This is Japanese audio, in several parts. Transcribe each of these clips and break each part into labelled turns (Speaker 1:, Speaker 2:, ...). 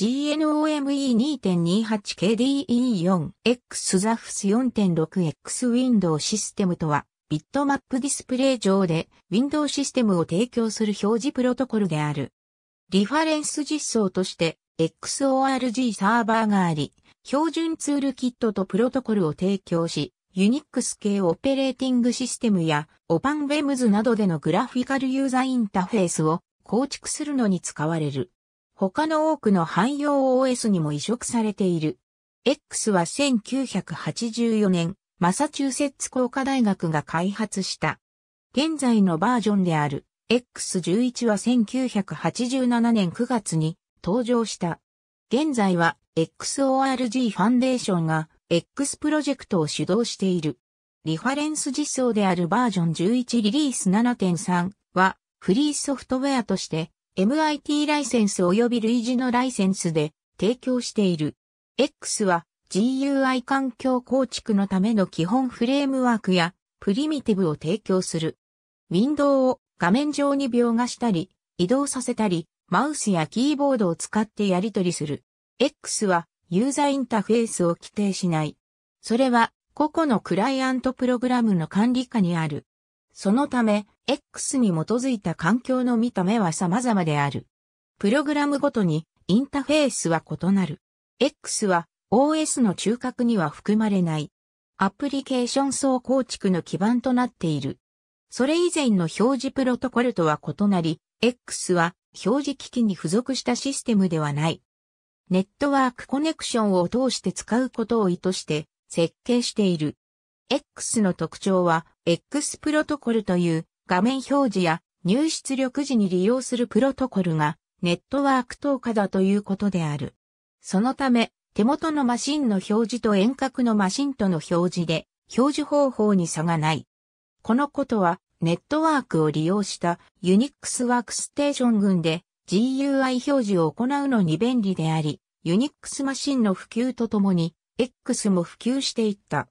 Speaker 1: GNOME2.28KDE4X ザフス 4.6X ウィンドウシステムとは、ビットマップディスプレイ上で、ウィンドウシステムを提供する表示プロトコルである。リファレンス実装として、XORG サーバーがあり、標準ツールキットとプロトコルを提供し、ユニックス系オペレーティングシステムや、オパンウェ m s などでのグラフィカルユーザーインターフェースを構築するのに使われる。他の多くの汎用 OS にも移植されている。X は1984年、マサチューセッツ工科大学が開発した。現在のバージョンである X11 は1987年9月に登場した。現在は XORG ファンデーションが X プロジェクトを主導している。リファレンス実装であるバージョン11リリース7.3はフリーソフトウェアとして MIT ライセンス及び類似のライセンスで提供している。X は GUI 環境構築のための基本フレームワークやプリミティブを提供する。ウィンドウを画面上に描画したり、移動させたり、マウスやキーボードを使ってやり取りする。X はユーザーインターフェースを規定しない。それは個々のクライアントプログラムの管理下にある。そのため、X に基づいた環境の見た目は様々である。プログラムごとにインタフェースは異なる。X は OS の中核には含まれない。アプリケーション層構築の基盤となっている。それ以前の表示プロトコルとは異なり、X は表示機器に付属したシステムではない。ネットワークコネクションを通して使うことを意図して設計している。X の特徴は X プロトコルという画面表示や入出力時に利用するプロトコルがネットワーク等価だということである。そのため、手元のマシンの表示と遠隔のマシンとの表示で表示方法に差がない。このことはネットワークを利用したユニックスワークステーション群で GUI 表示を行うのに便利であり、ユニックスマシンの普及とともに X も普及していった。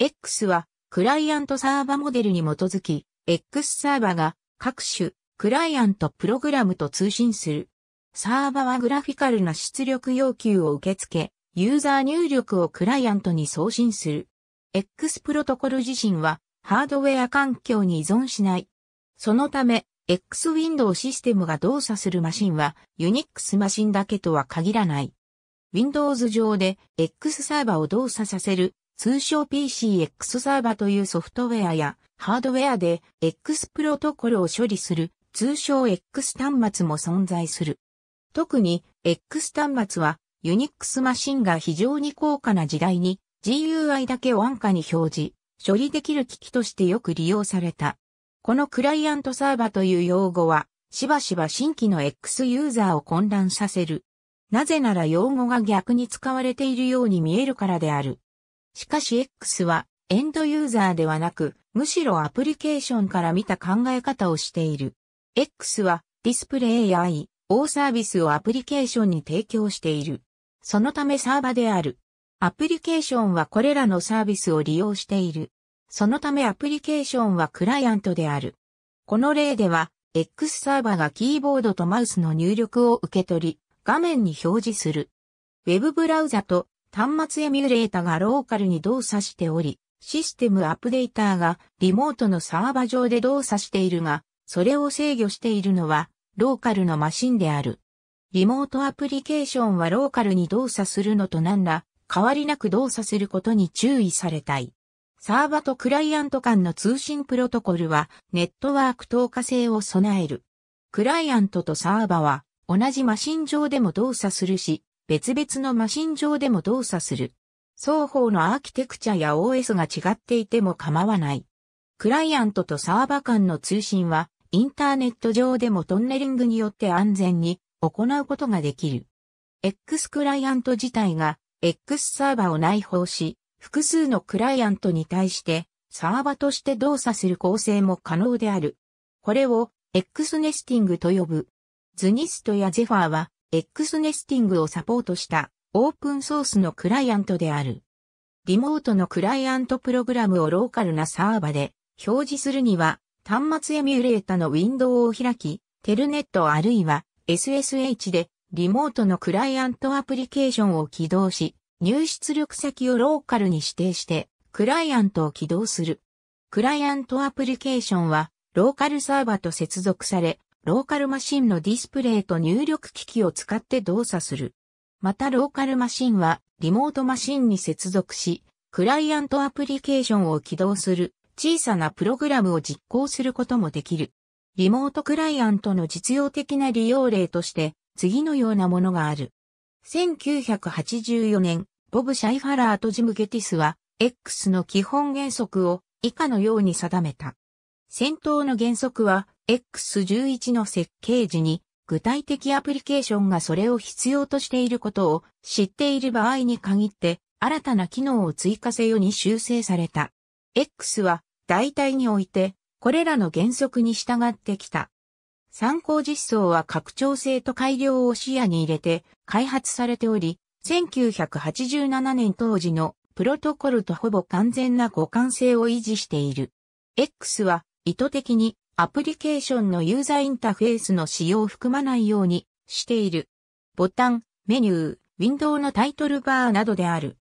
Speaker 1: X はクライアントサーバモデルに基づき、X サーバが各種クライアントプログラムと通信する。サーバはグラフィカルな出力要求を受け付け、ユーザー入力をクライアントに送信する。X プロトコル自身はハードウェア環境に依存しない。そのため、X ウィンドウシステムが動作するマシンは Unix マシンだけとは限らない。Windows 上で X サーバを動作させる通称 PCX サーバというソフトウェアやハードウェアで X プロトコルを処理する通称 X 端末も存在する。特に X 端末はユニックスマシンが非常に高価な時代に GUI だけを安価に表示、処理できる機器としてよく利用された。このクライアントサーバという用語は、しばしば新規の X ユーザーを混乱させる。なぜなら用語が逆に使われているように見えるからである。しかし X はエンドユーザーではなく、むしろアプリケーションから見た考え方をしている。X はディスプレイ AI、O サービスをアプリケーションに提供している。そのためサーバである。アプリケーションはこれらのサービスを利用している。そのためアプリケーションはクライアントである。この例では、X サーバがキーボードとマウスの入力を受け取り、画面に表示する。Web ブラウザと端末エミュレータがローカルに動作しており、システムアップデーターがリモートのサーバ上で動作しているが、それを制御しているのはローカルのマシンである。リモートアプリケーションはローカルに動作するのと何ら変わりなく動作することに注意されたい。サーバとクライアント間の通信プロトコルはネットワーク透過性を備える。クライアントとサーバは同じマシン上でも動作するし、別々のマシン上でも動作する。双方のアーキテクチャや OS が違っていても構わない。クライアントとサーバ間の通信は、インターネット上でもトンネリングによって安全に行うことができる。X クライアント自体が X サーバを内包し、複数のクライアントに対してサーバとして動作する構成も可能である。これを X ネスティングと呼ぶ。ズニストやゼファーは X ネスティングをサポートしたオープンソースのクライアントである。リモートのクライアントプログラムをローカルなサーバで表示するには端末エミュレータのウィンドウを開き、テルネットあるいは SSH でリモートのクライアントアプリケーションを起動し、入出力先をローカルに指定してクライアントを起動する。クライアントアプリケーションはローカルサーバと接続され、ローカルマシンのディスプレイと入力機器を使って動作する。またローカルマシンはリモートマシンに接続し、クライアントアプリケーションを起動する小さなプログラムを実行することもできる。リモートクライアントの実用的な利用例として次のようなものがある。1984年、ボブ・シャイファラーとジム・ゲティスは X の基本原則を以下のように定めた。戦闘の原則は X11 の設計時に具体的アプリケーションがそれを必要としていることを知っている場合に限って新たな機能を追加せよに修正された。X は代替においてこれらの原則に従ってきた。参考実装は拡張性と改良を視野に入れて開発されており、1987年当時のプロトコルとほぼ完全な互換性を維持している。X は意図的にアプリケーションのユーザーインターフェースの使用を含まないようにしている。ボタン、メニュー、ウィンドウのタイトルバーなどである。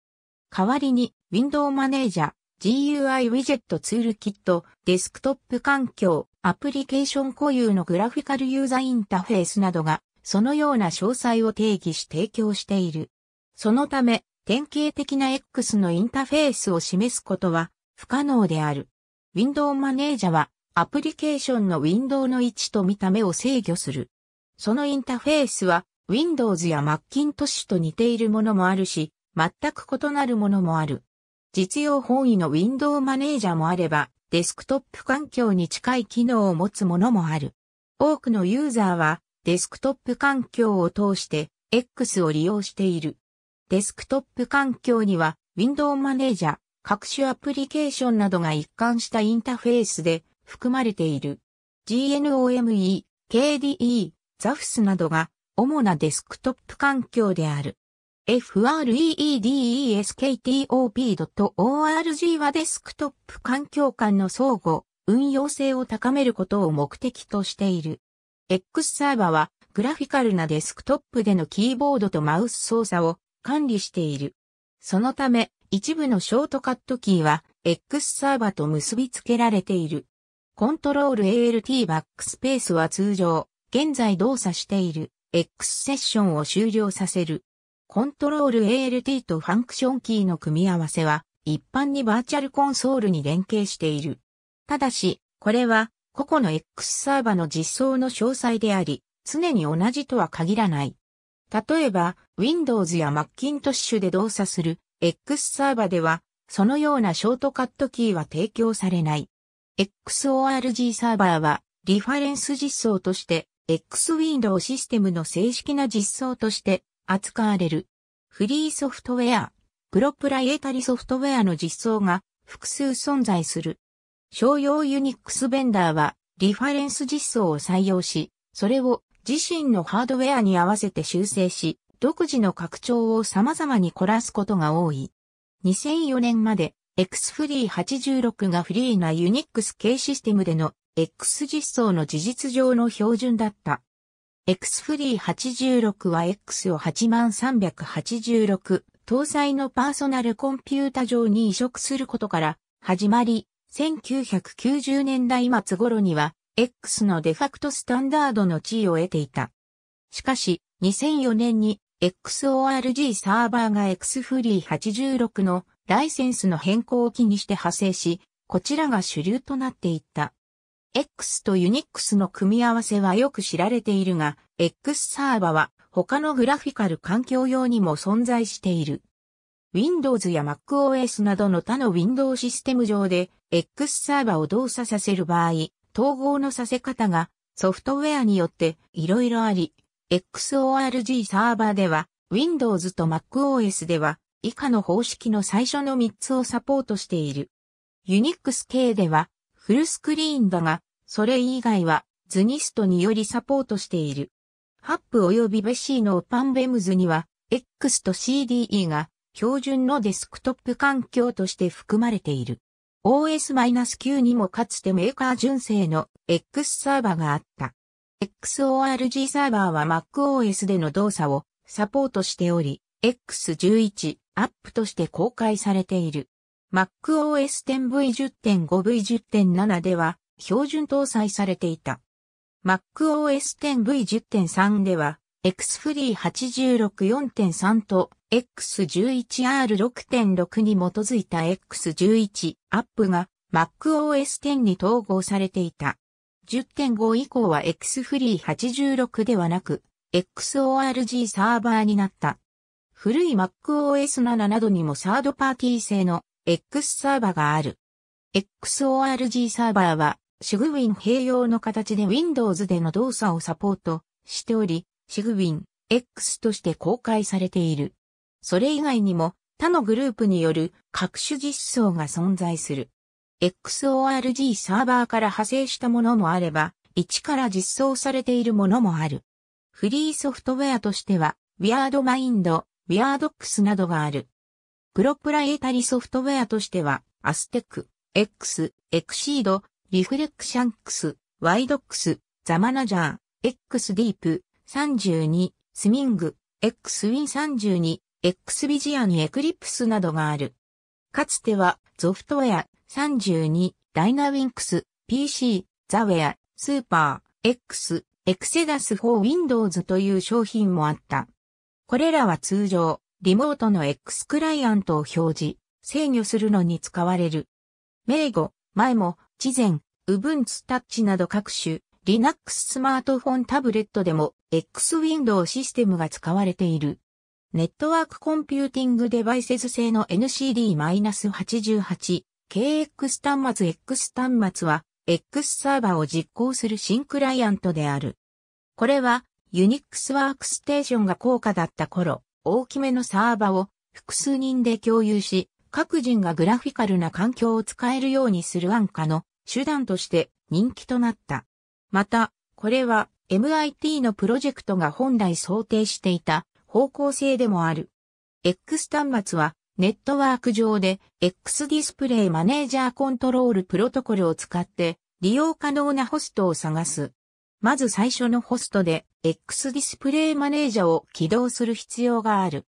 Speaker 1: 代わりに、ウィンドウマネージャー、GUI ウィジェットツールキット、デスクトップ環境、アプリケーション固有のグラフィカルユーザーインターフェースなどが、そのような詳細を定義し提供している。そのため、典型的な X のインターフェースを示すことは不可能である。ウィンドウマネージャは、アプリケーションのウィンドウの位置と見た目を制御する。そのインターフェースは、Windows や Macintosh と似ているものもあるし、全く異なるものもある。実用本位のウィンドウマネージャーもあれば、デスクトップ環境に近い機能を持つものもある。多くのユーザーは、デスクトップ環境を通して X を利用している。デスクトップ環境にはウィンドウマネージャ各種アプリケーションなどが一貫したインターフェースで含まれている。GNOME、KDE、ZAFS などが主なデスクトップ環境である。freedesktop.org はデスクトップ環境間の相互、運用性を高めることを目的としている。X サーバーはグラフィカルなデスクトップでのキーボードとマウス操作を管理している。そのため、一部のショートカットキーは X サーバと結びつけられている。コントロール ALT バックスペースは通常、現在動作している X セッションを終了させる。コントロール ALT とファンクションキーの組み合わせは一般にバーチャルコンソールに連携している。ただし、これは個々の X サーバの実装の詳細であり、常に同じとは限らない。例えば、Windows や Macintosh で動作する X サーバでは、そのようなショートカットキーは提供されない。XORG サーバーは、リファレンス実装として、X ウィンドウシステムの正式な実装として扱われる。フリーソフトウェア、プロプライエタリソフトウェアの実装が複数存在する。商用ユニックスベンダーはリファレンス実装を採用し、それを自身のハードウェアに合わせて修正し、独自の拡張を様々に凝らすことが多い。2004年まで X フリー86がフリーなユニックス系システムでの X 実装の事実上の標準だった。X フリー86は X を83386搭載のパーソナルコンピュータ上に移植することから始まり、1990年代末頃には X のデファクトスタンダードの地位を得ていた。しかし、2004年に XORG サーバーが X フリー86のライセンスの変更を機にして派生し、こちらが主流となっていった。X と Unix の組み合わせはよく知られているが、X サーバーは他のグラフィカル環境用にも存在している。Windows や MacOS などの他の Windows システム上で X サーバーを動作させる場合、統合のさせ方がソフトウェアによっていろいろあり、XORG サーバーでは、Windows と MacOS では、以下の方式の最初の3つをサポートしている。Unix 系では、フルスクリーンだが、それ以外は、ズニストによりサポートしている。HAP 及びベ e ー i の OpenBEMS には、X と CDE が標準のデスクトップ環境として含まれている。OS-9 にもかつてメーカー純正の X サーバーがあった。XORG サーバーは MacOS での動作をサポートしており、X11 アップとして公開されている。MacOS 10V10.5V10.7 では標準搭載されていた。MacOS 10V10.3 では XFree864.3 と X11R6.6 に基づいた X11 アップが MacOS 10に統合されていた。10.5以降は X フリー86ではなく、XORG サーバーになった。古い MacOS 7などにもサードパーティー製の X サーバーがある。XORG サーバーは、シグウィン併用の形で Windows での動作をサポートしており、シグウィン X として公開されている。それ以外にも他のグループによる各種実装が存在する。XORG サーバーから派生したものもあれば、一から実装されているものもある。フリーソフトウェアとしては、ウィアードマインド、ウィアードックスなどがある。プロプラエタリソフトウェアとしては、アステック、X、エクシード、リフレクシャンクス、ワイドックス、ザマナジャー、X ディープ、32、スミング、X ウィン32、X ビジアにエクリプスなどがある。かつては、ゾフトウェア、32、ダイナウィンクス、PC、ザウェア、スーパー、X、エクセダス4 Windows という商品もあった。これらは通常、リモートの X クライアントを表示、制御するのに使われる。名語、前も、事前、ウブンツタッチなど各種、Linux スマートフォンタブレットでも X ウィンドウシステムが使われている。ネットワークコンピューティングデバイセズ製の NCD-88 KX 端末 X 端末は X サーバーを実行する新クライアントである。これはユニックスワークステーションが高価だった頃、大きめのサーバを複数人で共有し、各人がグラフィカルな環境を使えるようにする安価の手段として人気となった。また、これは MIT のプロジェクトが本来想定していた方向性でもある。X 端末はネットワーク上で X ディスプレイマネージャーコントロールプロトコルを使って利用可能なホストを探す。まず最初のホストで X ディスプレイマネージャーを起動する必要がある。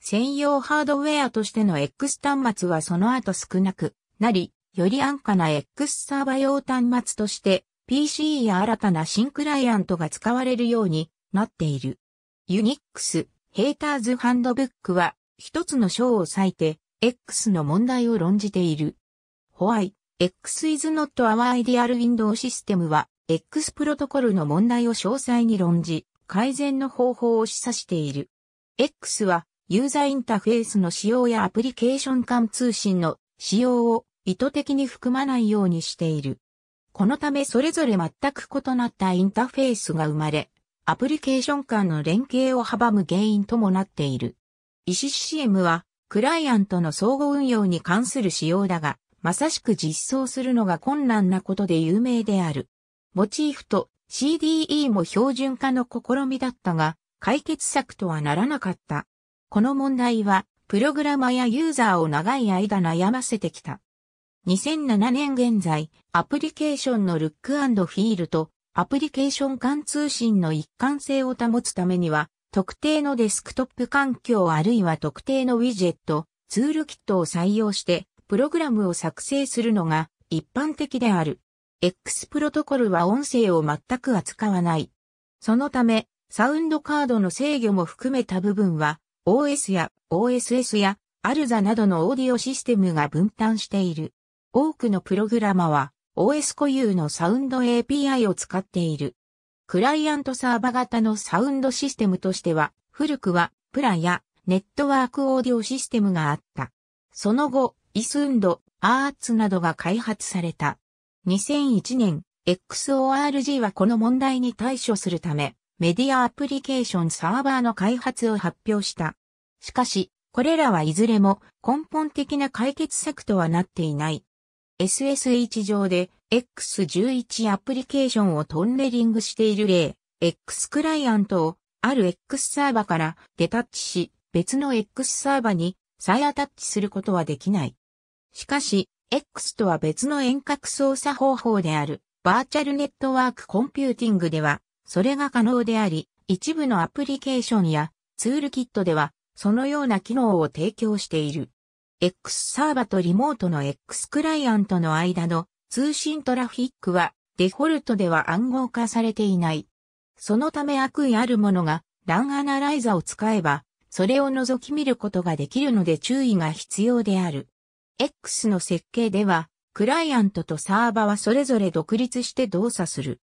Speaker 1: 専用ハードウェアとしての X 端末はその後少なくなり、より安価な X サーバ用端末として PC や新たな新クライアントが使われるようになっている。ニックス、ヘイターズハンドブックは一つの章を割いて、X の問題を論じている。Why X is not our ideal window system は、X プロトコルの問題を詳細に論じ、改善の方法を示唆している。X は、ユーザーインターフェースの使用やアプリケーション間通信の使用を意図的に含まないようにしている。このためそれぞれ全く異なったインターフェースが生まれ、アプリケーション間の連携を阻む原因ともなっている。意思 CM は、クライアントの相互運用に関する仕様だが、まさしく実装するのが困難なことで有名である。モチーフと CDE も標準化の試みだったが、解決策とはならなかった。この問題は、プログラマやユーザーを長い間悩ませてきた。2007年現在、アプリケーションのルックフィールと、アプリケーション間通信の一貫性を保つためには、特定のデスクトップ環境あるいは特定のウィジェット、ツールキットを採用して、プログラムを作成するのが一般的である。X プロトコルは音声を全く扱わない。そのため、サウンドカードの制御も含めた部分は、OS や OSS やアルザなどのオーディオシステムが分担している。多くのプログラマは OS 固有のサウンド API を使っている。クライアントサーバ型のサウンドシステムとしては、古くはプラやネットワークオーディオシステムがあった。その後、イスウンド、アーツなどが開発された。2001年、XORG はこの問題に対処するため、メディアアプリケーションサーバーの開発を発表した。しかし、これらはいずれも根本的な解決策とはなっていない。SSH 上で X11 アプリケーションをトンネリングしている例、X クライアントをある X サーバからデタッチし、別の X サーバに再アタッチすることはできない。しかし、X とは別の遠隔操作方法であるバーチャルネットワークコンピューティングでは、それが可能であり、一部のアプリケーションやツールキットでは、そのような機能を提供している。X サーバとリモートの X クライアントの間の通信トラフィックはデフォルトでは暗号化されていない。そのため悪意あるものがランアナライザを使えば、それを覗き見ることができるので注意が必要である。X の設計では、クライアントとサーバはそれぞれ独立して動作する。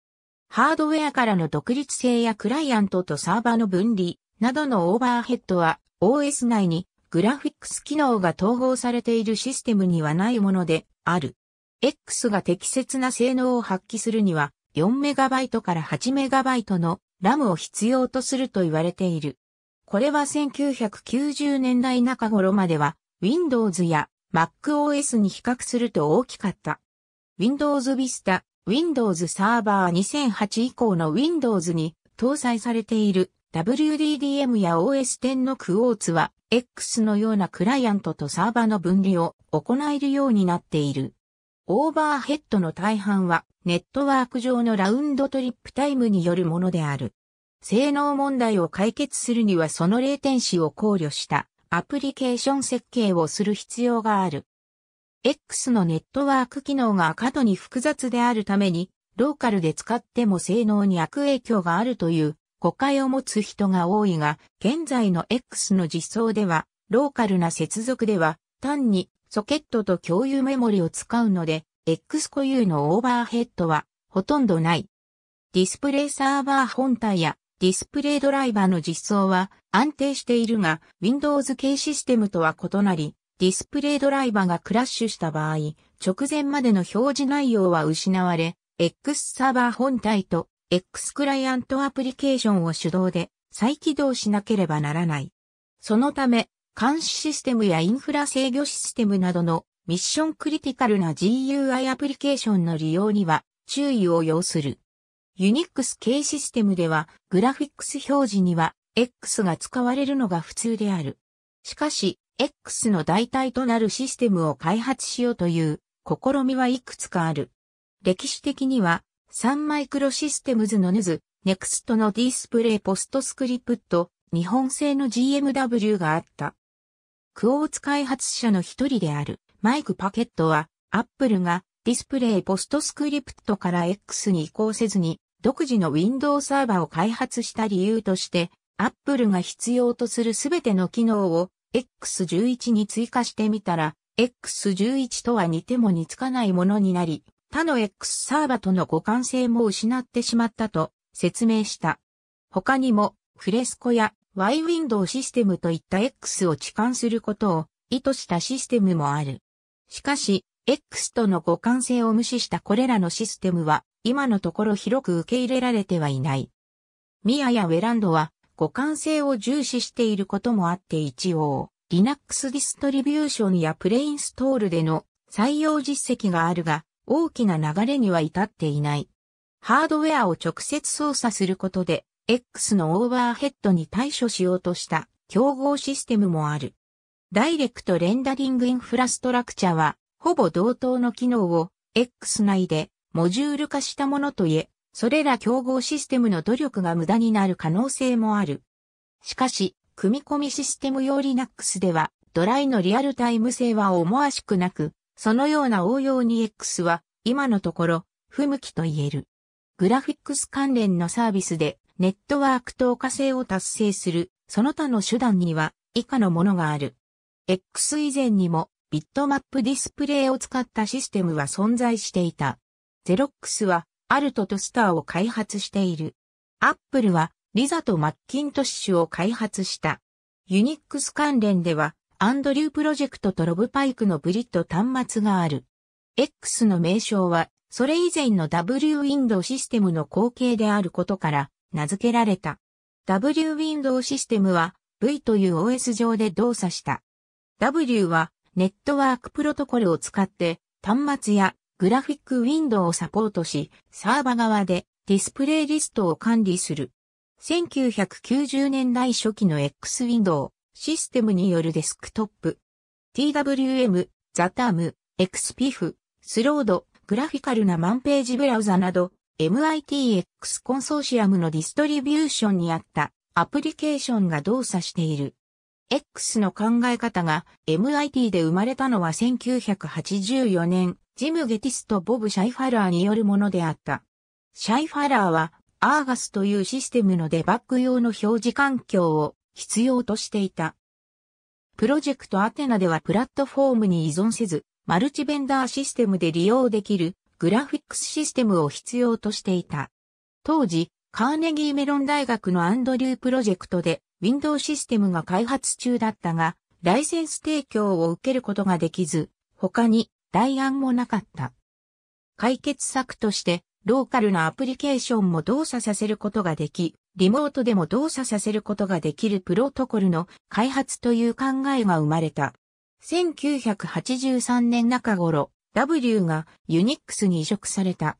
Speaker 1: ハードウェアからの独立性やクライアントとサーバの分離などのオーバーヘッドは OS 内にグラフィックス機能が統合されているシステムにはないものである。X が適切な性能を発揮するには 4MB から 8MB の RAM を必要とすると言われている。これは1990年代中頃までは Windows や MacOS に比較すると大きかった。Windows Vista、Windows Server 2008以降の Windows に搭載されている WDDM や OS10 のクォーツは X のようなクライアントとサーバの分離を行えるようになっている。オーバーヘッドの大半はネットワーク上のラウンドトリップタイムによるものである。性能問題を解決するにはそのレーテンシを考慮したアプリケーション設計をする必要がある。X のネットワーク機能が過度に複雑であるために、ローカルで使っても性能に悪影響があるという誤解を持つ人が多いが、現在の X の実装では、ローカルな接続では、単にソケットと共有メモリを使うので、X 固有のオーバーヘッドはほとんどない。ディスプレイサーバー本体やディスプレイドライバーの実装は安定しているが、Windows 系システムとは異なり、ディスプレイドライバーがクラッシュした場合、直前までの表示内容は失われ、X サーバー本体と X クライアントアプリケーションを手動で再起動しなければならない。そのため、監視システムやインフラ制御システムなどのミッションクリティカルな GUI アプリケーションの利用には注意を要する。Unix 系システムではグラフィックス表示には X が使われるのが普通である。しかし、X の代替となるシステムを開発しようという試みはいくつかある。歴史的にはサンマイクロシステムズのヌズ、ネクストのディスプレイポストスクリプト、日本製の GMW があった。クオーツ開発者の一人であるマイク・パケットは、アップルがディスプレイポストスクリプトから X に移行せずに、独自の Windows サーバーを開発した理由として、アップルが必要とするすべての機能を X11 に追加してみたら、X11 とは似ても似つかないものになり、他の X サーバとの互換性も失ってしまったと説明した。他にも、フレスコや Y ウィンドウシステムといった X を置換することを意図したシステムもある。しかし、X との互換性を無視したこれらのシステムは、今のところ広く受け入れられてはいない。ミアやウェランドは、互換性を重視していることもあって一応、Linux ディストリビューションやプレインストールでの採用実績があるが、大きな流れには至っていない。ハードウェアを直接操作することで、X のオーバーヘッドに対処しようとした競合システムもある。ダイレクトレンダリングインフラストラクチャは、ほぼ同等の機能を X 内でモジュール化したものといえ、それら競合システムの努力が無駄になる可能性もある。しかし、組み込みシステム用 Linux では、ドライのリアルタイム性は思わしくなく、そのような応用に X は今のところ不向きと言える。グラフィックス関連のサービスでネットワーク透過性を達成するその他の手段には以下のものがある。X 以前にもビットマップディスプレイを使ったシステムは存在していた。ゼロックスはアルトとスターを開発している。アップルはリザとマッキントッシュを開発した。ユニックス関連ではアンドリュープロジェクトとロブパイクのブリッド端末がある。X の名称は、それ以前の W ウィンドウシステムの後継であることから名付けられた。W ウィンドウシステムは V という OS 上で動作した。W はネットワークプロトコルを使って端末やグラフィックウィンドウをサポートし、サーバ側でディスプレイリストを管理する。1990年代初期の X ウィンドウ。システムによるデスクトップ、TWM、ザターム、XPIF、スロード、グラフィカルなマンページブラウザなど、MITx コンソーシアムのディストリビューションにあったアプリケーションが動作している。X の考え方が MIT で生まれたのは1984年、ジム・ゲティスとボブ・シャイファラーによるものであった。シャイファラーは、アーガスというシステムのデバッグ用の表示環境を必要としていた。プロジェクトアテナではプラットフォームに依存せず、マルチベンダーシステムで利用できるグラフィックスシステムを必要としていた。当時、カーネギーメロン大学のアンドリュープロジェクトで Windows システムが開発中だったが、ライセンス提供を受けることができず、他に代案もなかった。解決策としてローカルなアプリケーションも動作させることができ、リモートでも動作させることができるプロトコルの開発という考えが生まれた。1983年中頃、W がユニックスに移植された。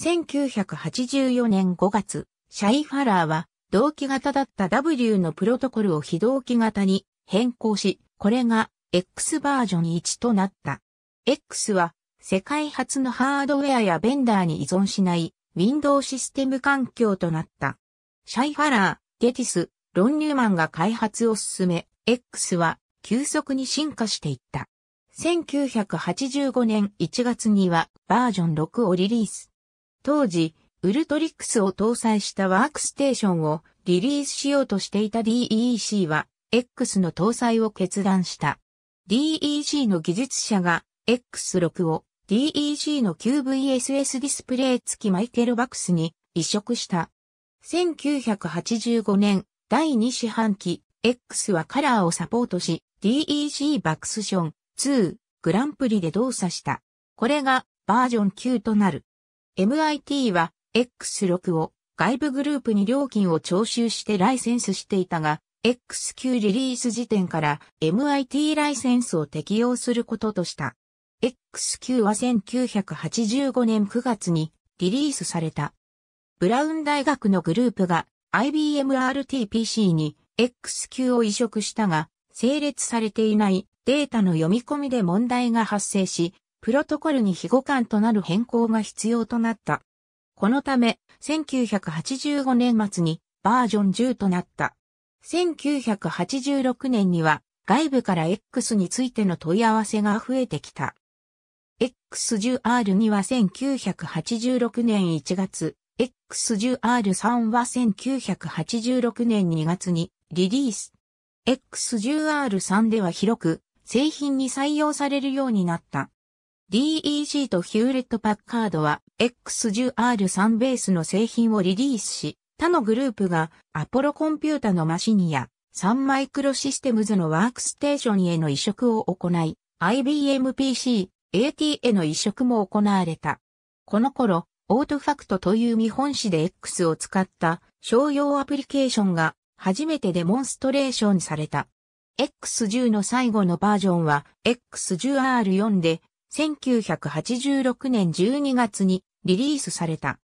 Speaker 1: 1984年5月、シャイファラーは同期型だった W のプロトコルを非同期型に変更し、これが X バージョン1となった。X は世界初のハードウェアやベンダーに依存しないウィンドウシステム環境となった。シャイファラー、ゲティス、ロン・ニューマンが開発を進め、X は急速に進化していった。1985年1月にはバージョン6をリリース。当時、ウルトリックスを搭載したワークステーションをリリースしようとしていた DEC は X の搭載を決断した。DEC の技術者が X6 を DEC の QVSS ディスプレイ付きマイケルバックスに移植した。1985年第2四半期 X はカラーをサポートし DEC バックスション2グランプリで動作した。これがバージョン9となる。MIT は X6 を外部グループに料金を徴収してライセンスしていたが、X9 リリース時点から MIT ライセンスを適用することとした。XQ は1985年9月にリリースされた。ブラウン大学のグループが IBM RTPC に XQ を移植したが、整列されていないデータの読み込みで問題が発生し、プロトコルに非互換となる変更が必要となった。このため、1985年末にバージョン10となった。1986年には外部から X についての問い合わせが増えてきた。X10R2 は1986年1月、X10R3 は1986年2月にリリース。X10R3 では広く製品に採用されるようになった。DEC とヒューレット・パッカードは X10R3 ベースの製品をリリースし、他のグループがアポロコンピュータのマシニやサンマイクロシステムズのワークステーションへの移植を行い、IBM PC、AT への移植も行われた。この頃、オートファクトという見本紙で X を使った商用アプリケーションが初めてデモンストレーションされた。X10 の最後のバージョンは X10R4 で1986年12月にリリースされた。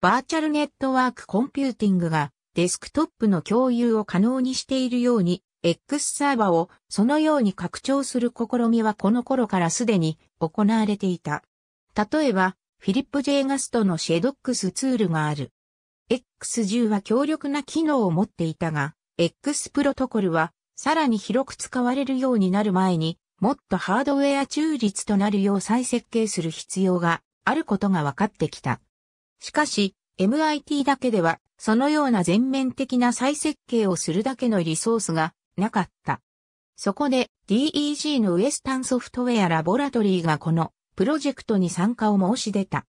Speaker 1: バーチャルネットワークコンピューティングがデスクトップの共有を可能にしているように X サーバーをそのように拡張する試みはこの頃からすでに行われていた。例えば、フィリップ・ジェ J・ ガストのシェドックスツールがある。X10 は強力な機能を持っていたが、X プロトコルはさらに広く使われるようになる前に、もっとハードウェア中立となるよう再設計する必要があることが分かってきた。しかし、MIT だけでは、そのような全面的な再設計をするだけのリソースがなかった。そこで DEG のウエスタンソフトウェアラボラトリーがこのプロジェクトに参加を申し出た。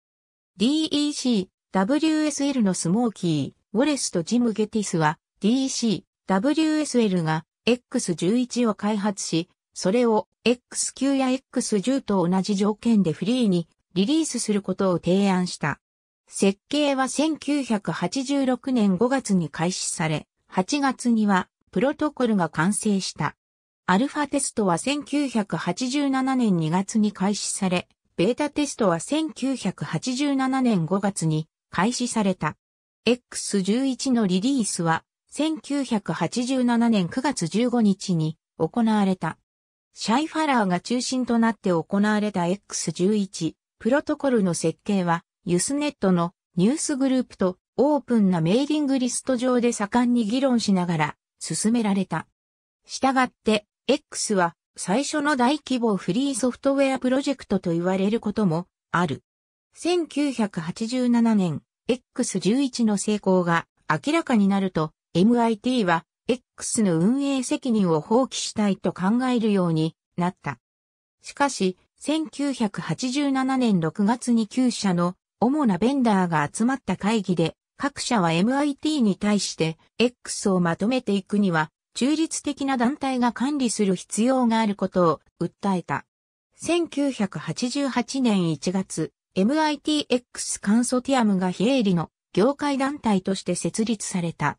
Speaker 1: DEC、WSL のスモーキー、ウォレスとジム・ゲティスは DEC、WSL が X11 を開発し、それを X9 や X10 と同じ条件でフリーにリリースすることを提案した。設計は1986年5月に開始され、8月にはプロトコルが完成した。アルファテストは1987年2月に開始され、ベータテストは1987年5月に開始された。X11 のリリースは1987年9月15日に行われた。シャイファラーが中心となって行われた X11 プロトコルの設計はユスネットのニュースグループとオープンなメーリングリスト上で盛んに議論しながら進められた。したがって X は最初の大規模フリーソフトウェアプロジェクトと言われることもある。1987年、X11 の成功が明らかになると、MIT は X の運営責任を放棄したいと考えるようになった。しかし、1987年6月に9社の主なベンダーが集まった会議で、各社は MIT に対して X をまとめていくには中立的な団体が管理する必要があることを訴えた。1988年1月、MITX カンソティアムが非営利の業界団体として設立された。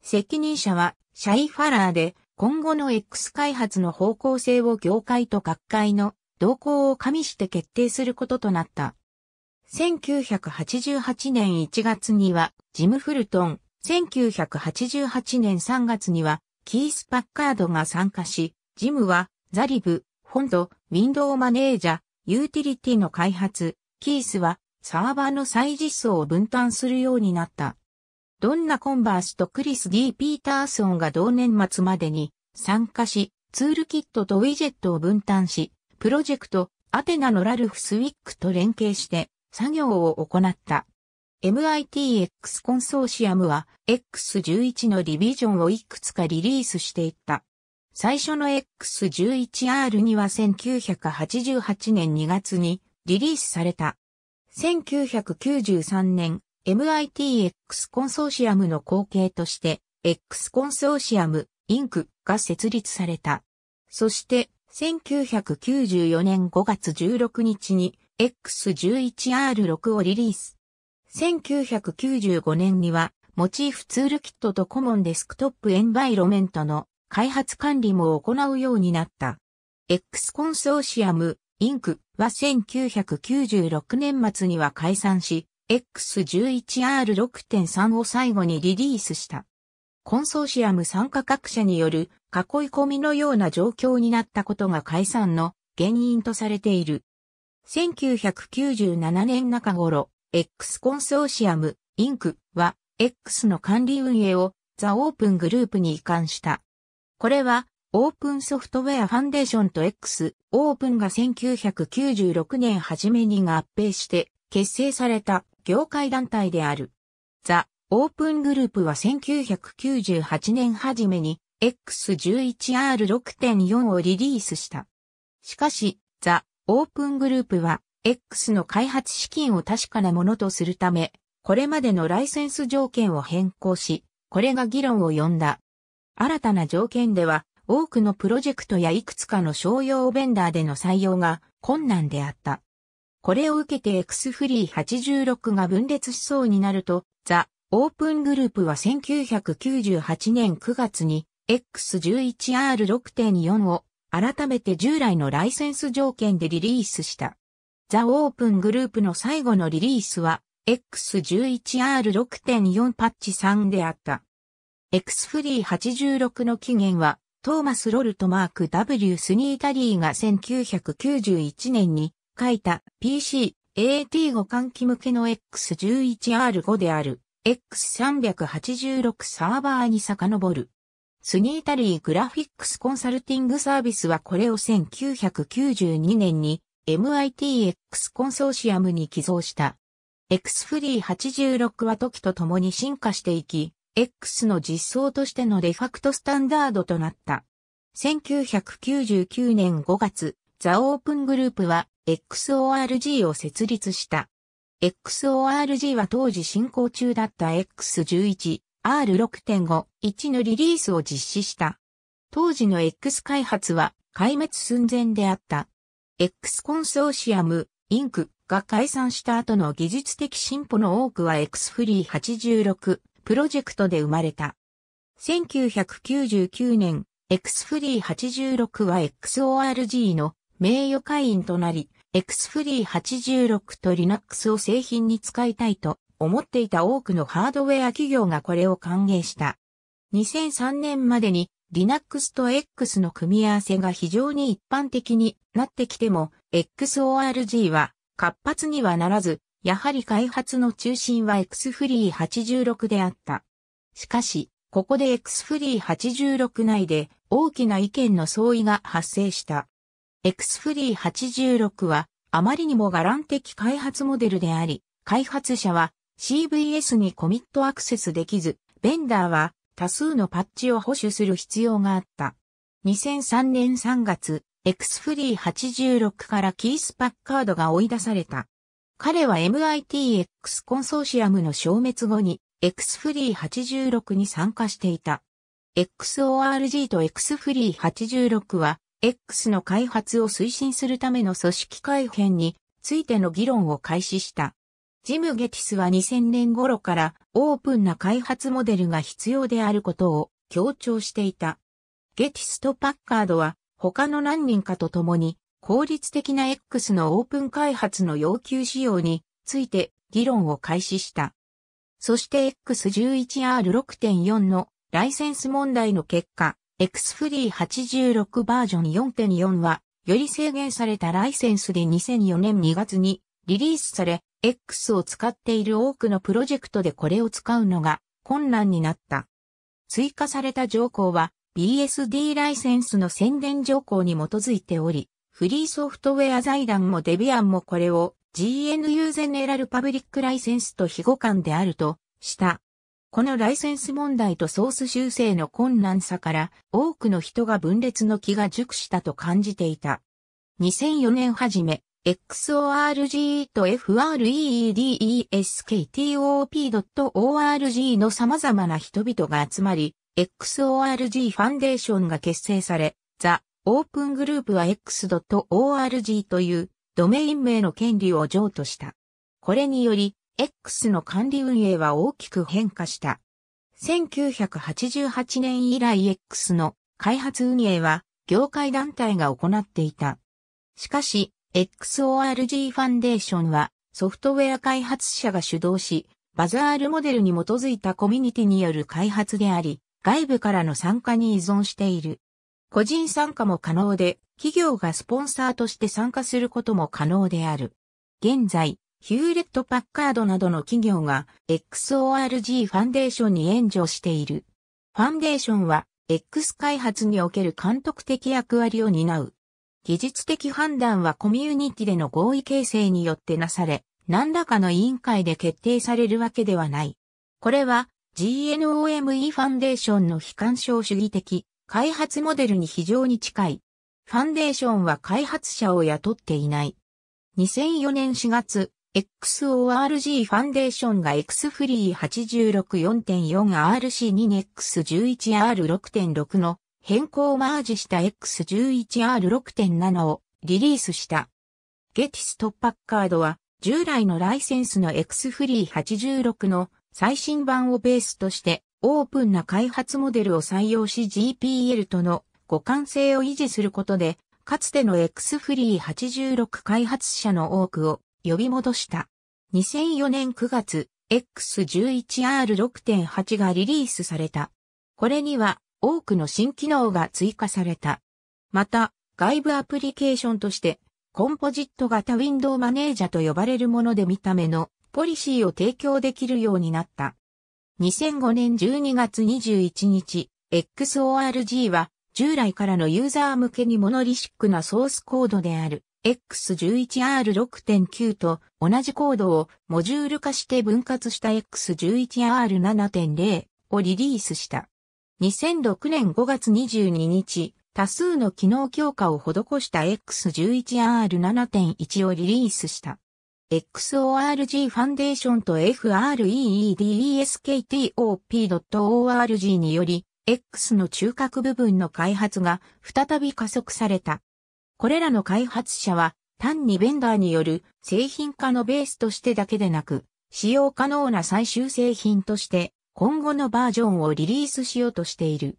Speaker 1: 責任者はシャイ・ファラーで、今後の X 開発の方向性を業界と学会の動向を加味して決定することとなった。1988年1月にはジム・フルトン、1988年3月にはキース・パッカードが参加し、ジムは、ザリブ、フォント、ウィンドウマネージャー、ユーティリティの開発、キースは、サーバーの再実装を分担するようになった。ドンナ・コンバースとクリス・ D・ ピーターソンが同年末までに参加し、ツールキットとウィジェットを分担し、プロジェクト、アテナのラルフ・スウィックと連携して作業を行った。MITx コンソーシアムは X11 のリビジョンをいくつかリリースしていった。最初の X11R には1988年2月にリリースされた。1993年、MITx コンソーシアムの後継として、X コンソーシアム、インクが設立された。そして、1994年5月16日に X11R6 をリリース。1995年には、モチーフツールキットとコモンデスクトップエンバイロメントの開発管理も行うようになった。X コンソーシアム、インクは1996年末には解散し、X11R6.3 を最後にリリースした。コンソーシアム参加各社による囲い込みのような状況になったことが解散の原因とされている。1997年中頃、X コンソーシアム、インクは X の管理運営をザ・オープングループに移管した。これは、オープンソフトウェアファンデーションと X、オープンが1996年初めに合併して結成された業界団体である。ザ・オープングループは1998年初めに X11R6.4 をリリースした。しかし、ザ・オープングループは X の開発資金を確かなものとするため、これまでのライセンス条件を変更し、これが議論を呼んだ。新たな条件では、多くのプロジェクトやいくつかの商用ベンダーでの採用が困難であった。これを受けて X フリー86が分裂しそうになると、ザ・オープングループは1998年9月に X11R6.4 を改めて従来のライセンス条件でリリースした。ザ・オープングループの最後のリリースは、X11R6.4 パッチ3であった。X フリー86の起源は、トーマス・ロルとマーク・ W・ スニータリーが1991年に書いた PC AT5 換気向けの X11R5 である X386 サーバーに遡る。スニータリーグラフィックスコンサルティングサービスはこれを1992年に MITx コンソーシアムに寄贈した。X フリー86は時と共に進化していき、X の実装としてのデファクトスタンダードとなった。1999年5月、ザ・オープングループは XORG を設立した。XORG は当時進行中だった X11、R6.5、1のリリースを実施した。当時の X 開発は壊滅寸前であった。X コンソーシアム、インクが解散した後の技術的進歩の多くは X フリー86プロジェクトで生まれた。1999年、X フリー86は XORG の名誉会員となり、X フリー86と Linux を製品に使いたいと思っていた多くのハードウェア企業がこれを歓迎した。2003年までに Linux と X の組み合わせが非常に一般的になってきても、XORG は活発にはならず、やはり開発の中心は XFree86 であった。しかし、ここで XFree86 内で大きな意見の相違が発生した。XFree86 はあまりにもラン的開発モデルであり、開発者は CVS にコミットアクセスできず、ベンダーは多数のパッチを保守する必要があった。2003年3月、X フリー86からキース・パッカードが追い出された。彼は MITX コンソーシアムの消滅後に X フリー86に参加していた。XORG と X フリー86は X の開発を推進するための組織改編についての議論を開始した。ジム・ゲティスは2000年頃からオープンな開発モデルが必要であることを強調していた。ゲティスとパッカードは他の何人かと共に効率的な X のオープン開発の要求仕様について議論を開始した。そして X11R6.4 のライセンス問題の結果、X フリー86バージョン4.4はより制限されたライセンスで2004年2月にリリースされ、X を使っている多くのプロジェクトでこれを使うのが困難になった。追加された条項は BSD ライセンスの宣伝条項に基づいており、フリーソフトウェア財団もデビアンもこれを GNU ゼネラルパブリックライセンスと非互換であるとした。このライセンス問題とソース修正の困難さから多くの人が分裂の気が熟したと感じていた。2004年はじめ、XORG と FREEDESKTOP.org の様々な人々が集まり、XORG ファンデーションが結成され、ザ・オープングループは X.org というドメイン名の権利を譲渡した。これにより、X の管理運営は大きく変化した。1988年以来 X の開発運営は業界団体が行っていた。しかし、XORG ファンデーションはソフトウェア開発者が主導し、バザールモデルに基づいたコミュニティによる開発であり、外部からの参加に依存している。個人参加も可能で、企業がスポンサーとして参加することも可能である。現在、ヒューレット・パッカードなどの企業が XORG ファンデーションに援助している。ファンデーションは X 開発における監督的役割を担う。技術的判断はコミュニティでの合意形成によってなされ、何らかの委員会で決定されるわけではない。これは GNOME ファンデーションの非干渉主義的開発モデルに非常に近い。ファンデーションは開発者を雇っていない。2004年4月、XORG ファンデーションが X フリー8 6 4 4 r c 2 n x 1 1 r 6 6の変更マージした X11R6.7 をリリースした。ゲティスとパッカードは従来のライセンスの X フリー86の最新版をベースとしてオープンな開発モデルを採用し GPL との互換性を維持することでかつての X フリー86開発者の多くを呼び戻した。2004年9月、X11R6.8 がリリースされた。これには多くの新機能が追加された。また、外部アプリケーションとして、コンポジット型ウィンドウマネージャと呼ばれるもので見た目のポリシーを提供できるようになった。2005年12月21日、XORG は従来からのユーザー向けにモノリシックなソースコードである X11R6.9 と同じコードをモジュール化して分割した X11R7.0 をリリースした。2006年5月22日、多数の機能強化を施した X11R7.1 をリリースした。XORG ファンデーションと FREEDESKTOP.org により、X の中核部分の開発が再び加速された。これらの開発者は、単にベンダーによる製品化のベースとしてだけでなく、使用可能な最終製品として今後のバージョンをリリースしようとしている。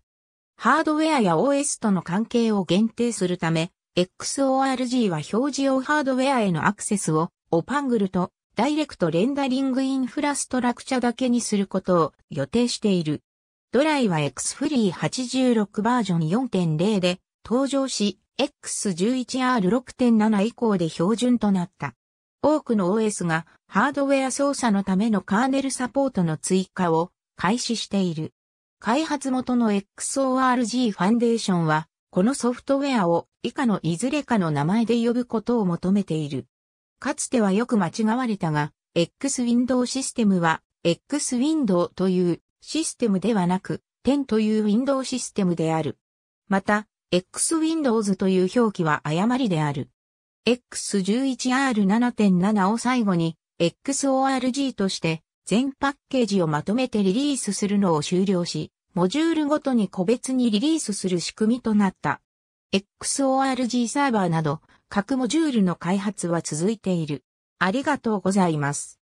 Speaker 1: ハードウェアや OS との関係を限定するため、XORG は表示用ハードウェアへのアクセスを、オパングルとダイレクトレンダリングインフラストラクチャだけにすることを予定している。ドライは X フリー86バージョン4.0で登場し、X11R6.7 以降で標準となった。多くの OS がハードウェア操作のためのカーネルサポートの追加を開始している。開発元の XORG ファンデーションは、このソフトウェアを以下のいずれかの名前で呼ぶことを求めている。かつてはよく間違われたが、XWindow システムは、XWindow というシステムではなく、10という Window システムである。また、XWindows という表記は誤りである。X11R7.7 を最後に XORG として全パッケージをまとめてリリースするのを終了し、モジュールごとに個別にリリースする仕組みとなった。XORG サーバーなど、各モジュールの開発は続いている。ありがとうございます。